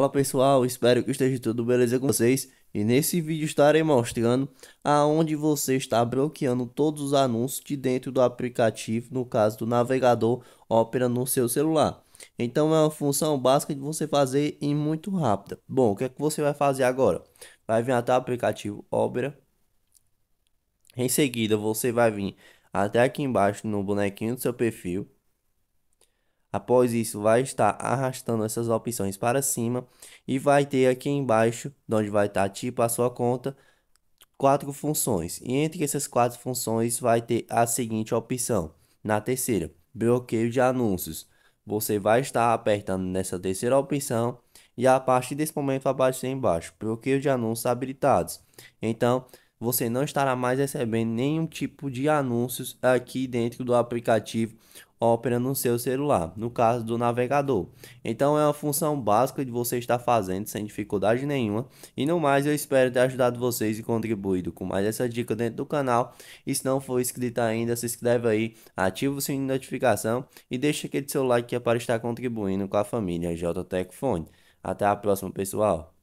Fala pessoal, espero que esteja tudo beleza com vocês e nesse vídeo estarei mostrando aonde você está bloqueando todos os anúncios de dentro do aplicativo, no caso do navegador Opera no seu celular. Então é uma função básica de você fazer e muito rápida. Bom, o que é que você vai fazer agora? Vai vir até o aplicativo Opera. Em seguida você vai vir até aqui embaixo no bonequinho do seu perfil Após isso, vai estar arrastando essas opções para cima e vai ter aqui embaixo, onde vai estar tipo a sua conta, quatro funções. E entre essas quatro funções vai ter a seguinte opção. Na terceira, bloqueio de anúncios. Você vai estar apertando nessa terceira opção e a partir desse momento aparecer embaixo, bloqueio de anúncios habilitados. Então, você não estará mais recebendo nenhum tipo de anúncios aqui dentro do aplicativo Opera no seu celular, no caso do navegador. Então é uma função básica de você estar fazendo sem dificuldade nenhuma. E no mais, eu espero ter ajudado vocês e contribuído com mais essa dica dentro do canal. E se não for inscrito ainda, se inscreve aí, ativa o sininho de notificação e deixa aquele seu like que é para estar contribuindo com a família JTEC Até a próxima, pessoal!